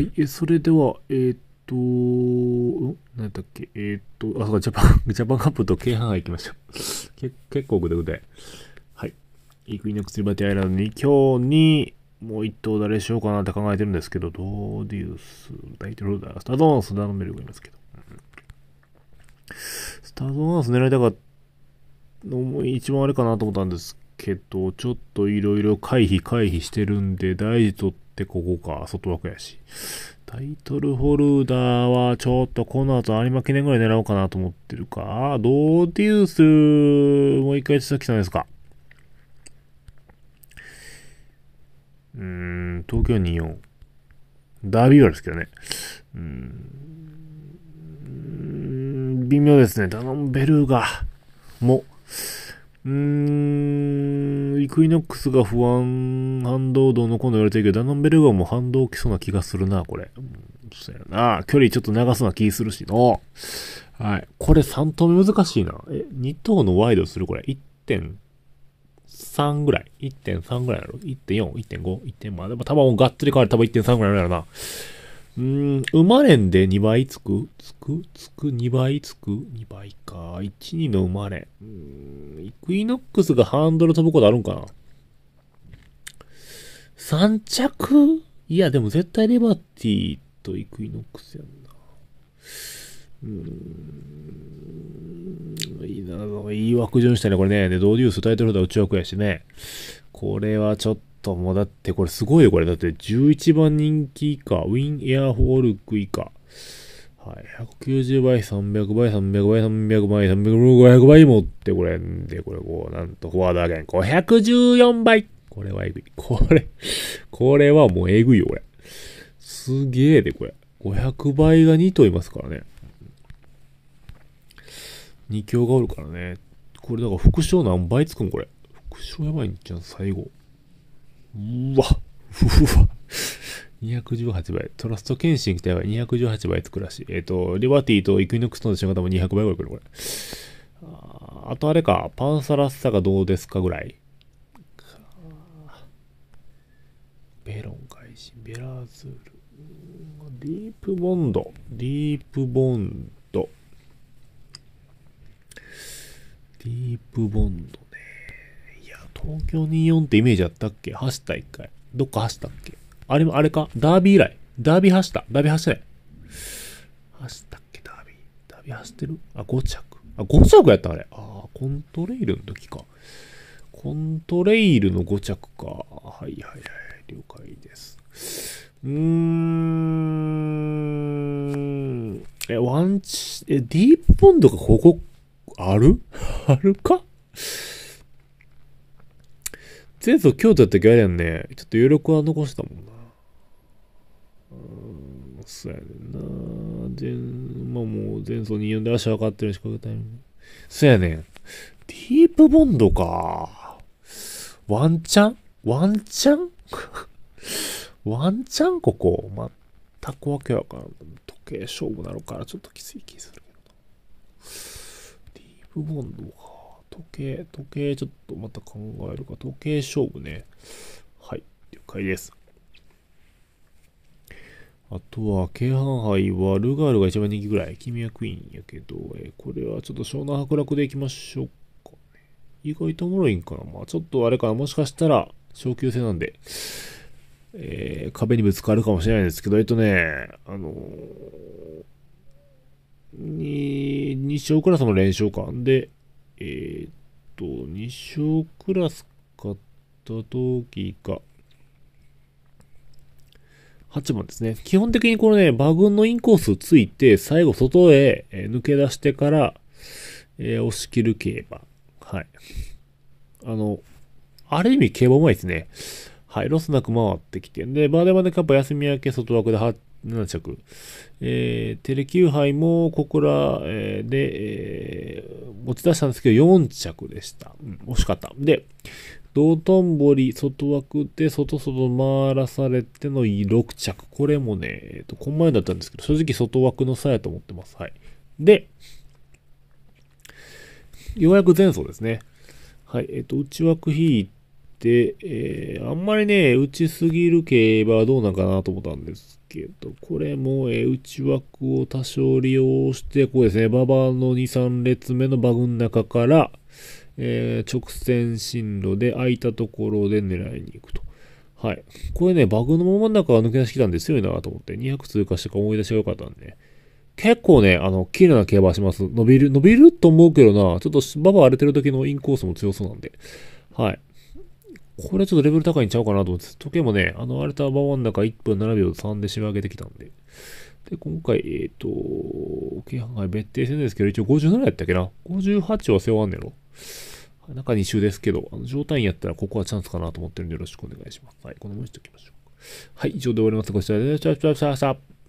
はい、えそれでは、えっ、と、ん何だっけ、えっ、と、あ、そうか、ジャパン、ジャパンカップと京阪が行きました。け結構ぐでぐで。はい。イクイノックスリバティアイランドに今日に、もう一投誰しようかなって考えてるんですけど、ドーディウス、大統領だ。スタードーンス、ダノメルがいますけど。スタードアース狙いたかったのも一番あれかなと思ったんですけど、ちょっといろいろ回避回避してるんで、大事とってここか、外枠やし。タイトルホルダーはちょっとこの後有馬記念ぐらい狙おうかなと思ってるか。ドーデュース、もう一回下来たんですか。うーん、東京24。ダービーはですけどね。うーん、微妙ですね。ダノンベルーガも。うーん、イクイノックスが不安反動どうのこうの言われてるけど、ダノンベルガも反動きそうな気がするな、これ。うん、そうやな。距離ちょっと長そうな気するしの。はい。これ3投目難しいな。え、2投のワイドするこれ。1.3ぐらい。1.3ぐらいやろ ?1.4、1.5、1.5。まあでも多分がっつり変わる多分1.3ぐらいやろな。うん、生まれんで2倍つくつくつく ?2 倍つく ?2 倍か。1、2の生まれ。うん、イクイノックスがハンドル飛ぶことあるんかな ?3 着いや、でも絶対レバティとイクイノックスやんな。うーん、いいな、いい枠順したね、これね。で、ドーデュースタイトルだ、内枠やしね。これはちょっともうだってこれすごいよ、これ。だって11番人気以下、ウィンエアホールク以下。はい、190倍、300倍、300倍、300倍、300倍、500倍もってこれ、で、これこう、なんとフォワードアゲン、514倍これはえぐい。これこれはもうえぐいよ、これ。すげえで、これ。500倍が2といますからね。2強がおるからね。これだから副賞何倍つくんこれ。副賞やばいんじゃん、最後。うわ、ふわ。218倍。トラスト検診期待は218倍つくらしい。えっ、ー、と、リバティとイクイノックスの仕方も200倍ぐらいくる、これ。あとあれか、パンサラッサがどうですかぐらい。ベロン開始、ベラーズール。ディープボンド。ディープボンド。ディープボンド。東京24ってイメージあったっけ走った一回。どっか走ったっけあれも、あれかダービー以来。ダービー走った。ダービー走ってない。走ったっけダービー。ダービー走ってるあ、5着。あ、5着やったあれ。ああ、コントレイルの時か。コントレイルの5着か。はいはいはい。了解です。うーん。え、ワンチ、え、ディープポンドがここ、ある あるか前走京都やった時あれやんね、ちょっと余力は残したもんな。うん、そうやねんな。前、まあもう前走24で足分かってるしかけたい。そうやねん。ディープボンドか。ワンチャンワンチャン ワンチャンここ。全くわけわからん。時計勝負なのからちょっときつい気するけど。ディープボンドか。時計、時計ちょっとまた考えるか。時計勝負ね。はい、了解です。あとは、京阪杯は、ルガールが一番人気ぐらい。君はクイーンやけど、えこれはちょっと湘南博楽でいきましょうかね。意外とおもろいんかな。まあちょっとあれかな。もしかしたら、昇級制なんで、えー、壁にぶつかるかもしれないですけど、えっとね、あのー、に、2勝クラスの連勝感で、えー、っと、2勝クラス買った時が、8番ですね。基本的にこのね、馬群のインコースついて、最後外へ抜け出してから、えー、押し切る競馬。はい。あの、ある意味競馬うまいですね。はい、ロスなく回ってきて、で、バーデバネカップ休み明け外枠で8 7着、えー、テレ9杯もここえで、えー、持ち出したんですけど4着でした、うん、惜しかったで道頓堀外枠で外外回らされての6着これもね、えーと、この前だったんですけど正直外枠の差やと思ってますはいでようやく前走ですねはいえっ、ー、と内枠引いて、えー、あんまりね、打ちすぎる競馬はどうなんかなと思ったんですけど、これも、えー、内枠を多少利用して、こうですね、馬場の2、3列目のバグの中から、えー、直線進路で空いたところで狙いに行くと。はい。これね、バグの真ん中は抜け出してきたんですよなと思って、200通過してか思い出しが良かったんで、ね、結構ね、あの、綺麗な競馬します。伸びる、伸びると思うけどな、ちょっと馬場荒れてる時のインコースも強そうなんで。はい。これはちょっとレベル高いんちゃうかなと思って、時計もね、あの、荒れワンの中1分7秒3で締め上げてきたんで。で、今回、えっ、ー、と、計阪が別定戦ですけど、一応57やったっけな ?58 は背負わんねやろ。中2周ですけど、あの状態にやったらここはチャンスかなと思ってるんでよろしくお願いします。はい、このままにしておきましょう。はい、以上で終わります。ご視聴ありがとうございました。